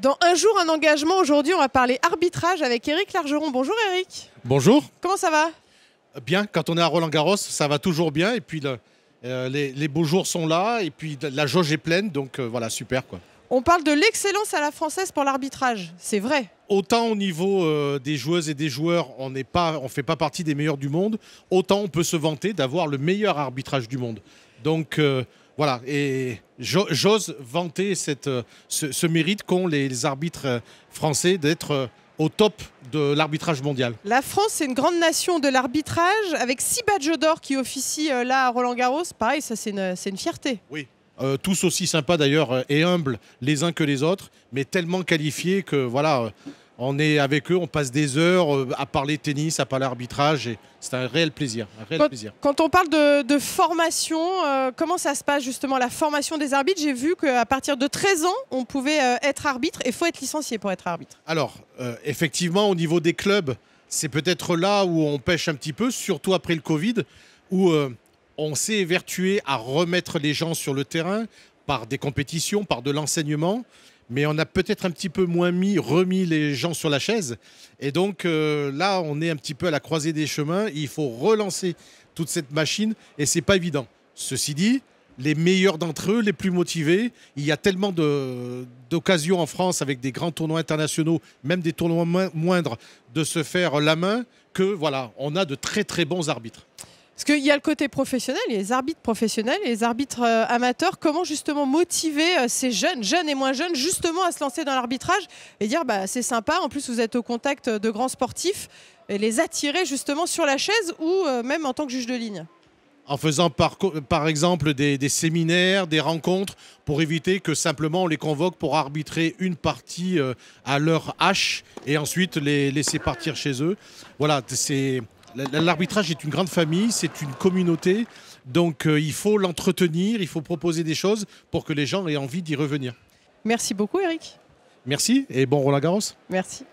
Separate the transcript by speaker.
Speaker 1: Dans un jour, un engagement, aujourd'hui, on va parler arbitrage avec Eric Largeron. Bonjour Eric. Bonjour. Comment ça va
Speaker 2: Bien, quand on est à Roland-Garros, ça va toujours bien. Et puis, euh, les, beaux jours sont là. Et puis, la jauge est pleine. Donc, euh, voilà, super. quoi.
Speaker 1: On parle de l'excellence à la française pour l'arbitrage.
Speaker 2: C'est vrai. Autant au niveau euh, des joueuses et des joueurs, on n'est pas, on fait pas partie des meilleurs du monde. Autant on peut se vanter d'avoir le meilleur arbitrage du monde. Donc, voilà, et j'ose vanter euh, ce, mérite qu'ont les arbitres euh, français d'être euh, au top de l'arbitrage mondial.
Speaker 1: La France, c'est une grande nation de l'arbitrage, avec six badges d'or qui officient là à Roland Garros. Pareil, ça, c'est une, fierté. Oui.
Speaker 2: tous aussi sympas d'ailleurs et humbles les uns que les autres, mais tellement qualifiés que voilà, on est avec eux, on passe des heures euh, à parler tennis, à parler arbitrage. Et c'est un réel plaisir.
Speaker 1: quand, on parle de, formation, euh, comment ça se passe justement la formation des arbitres J'ai vu qu'à partir de 13 ans, on pouvait euh, être arbitre et il faut être licencié pour être arbitre.
Speaker 2: Alors, effectivement, au niveau des clubs, c'est peut-être là où on pêche un petit peu, surtout après le Covid, où on s'est évertué à remettre les gens sur le terrain par des compétitions, par de l'enseignement mais on a peut-être un petit peu moins mis, remis les gens sur la chaise. Et donc euh, là, on est un petit peu à la croisée des chemins. Il faut relancer toute cette machine et ce n'est pas évident. Ceci dit, les meilleurs d'entre eux, les plus motivés, il y a tellement d'occasions en France avec des grands tournois internationaux, même des tournois moindres, de se faire la main que voilà, on a de très très bons arbitres.
Speaker 1: Parce qu'il y a le côté professionnel, les arbitres professionnels, les arbitres euh, amateurs. Comment justement motiver euh, ces jeunes, jeunes et moins jeunes, justement à se lancer dans l'arbitrage et dire bah, c'est sympa, en plus vous êtes au contact de grands sportifs, et les attirer justement sur la chaise ou euh, même en tant que juge de ligne
Speaker 2: en faisant par, exemple des, des, séminaires, des rencontres, pour éviter que simplement on les convoque pour arbitrer une partie à leur hache et ensuite les laisser partir chez eux. Voilà, c'est L'arbitrage est une grande famille, c'est une communauté, donc euh, il faut l'entretenir, il faut proposer des choses pour que les gens aient envie d'y revenir.
Speaker 1: Merci beaucoup Eric.
Speaker 2: Merci et bon Roland Garros.
Speaker 1: Merci.